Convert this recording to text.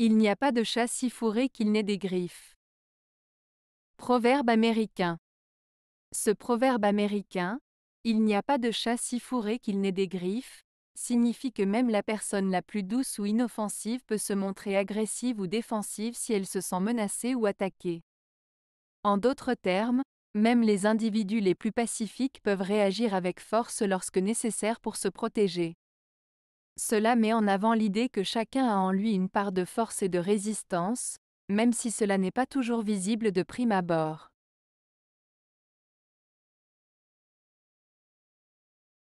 Il n'y a pas de chat si fourré qu'il n'ait des griffes. Proverbe américain. Ce proverbe américain, il n'y a pas de chat si fourré qu'il n'ait des griffes, signifie que même la personne la plus douce ou inoffensive peut se montrer agressive ou défensive si elle se sent menacée ou attaquée. En d'autres termes, même les individus les plus pacifiques peuvent réagir avec force lorsque nécessaire pour se protéger. Cela met en avant l'idée que chacun a en lui une part de force et de résistance, même si cela n'est pas toujours visible de prime abord.